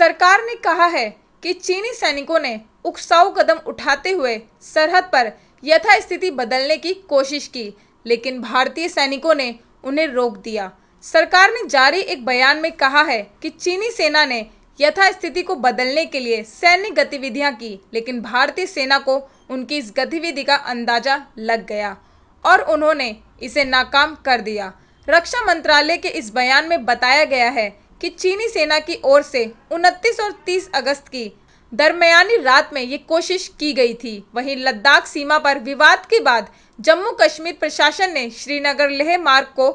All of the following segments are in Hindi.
सरकार ने कहा है कि चीनी सैनिकों ने उकसाऊ कदम उठाते हुए सरहद पर यथास्थिति बदलने की कोशिश की लेकिन भारतीय सैनिकों ने उन्हें रोक दिया सरकार ने जारी एक बयान में कहा है कि चीनी सेना ने यथास्थिति को बदलने के लिए सैन्य गतिविधियां की लेकिन भारतीय सेना को उनकी इस गतिविधि का अंदाजा लग गया और उन्होंने इसे नाकाम कर दिया रक्षा मंत्रालय के इस बयान में बताया गया है कि चीनी सेना की ओर से 29 और 30 अगस्त की दरमियानी रात में ये कोशिश की गई थी वहीं लद्दाख सीमा पर विवाद के बाद जम्मू कश्मीर प्रशासन ने श्रीनगर लेह मार्ग को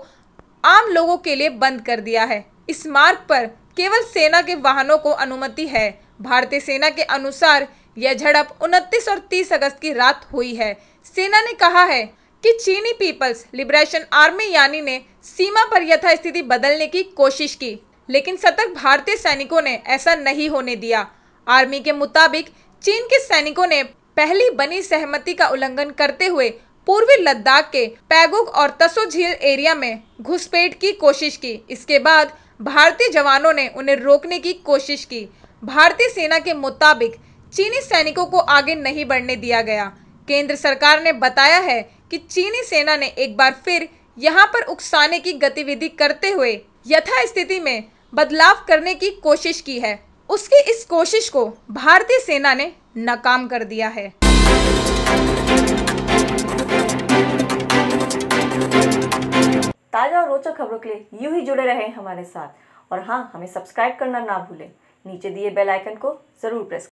आम लोगों के लिए बंद कर दिया है इस मार्ग पर केवल सेना के वाहनों को अनुमति है भारतीय सेना के अनुसार यह झड़प 29 और 30 अगस्त की रात हुई है सेना ने कहा है कि चीनी पीपल्स लिबरेशन आर्मी यानी ने सीमा पर यथास्थिति बदलने की कोशिश की लेकिन सतर्क भारतीय सैनिकों ने ऐसा नहीं होने दिया आर्मी के मुताबिक चीन के सैनिकों ने पहली बनी सहमति का उल्लंघन करते हुए पूर्वी लद्दाख के पैगुक और तसो झील एरिया में घुसपैठ की कोशिश की इसके बाद भारतीय जवानों ने उन्हें रोकने की कोशिश की भारतीय सेना के मुताबिक चीनी सैनिकों को आगे नहीं बढ़ने दिया गया केंद्र सरकार ने बताया है कि चीनी सेना ने एक बार फिर यहां पर उकसाने की गतिविधि करते हुए यथास्थिति में बदलाव करने की कोशिश की है उसकी इस कोशिश को भारतीय सेना ने नाकाम कर दिया है ताज़ा और रोचक खबरों के लिए यू ही जुड़े रहें हमारे साथ और हाँ हमें सब्सक्राइब करना ना भूलें नीचे दिए बेल आइकन को ज़रूर प्रेस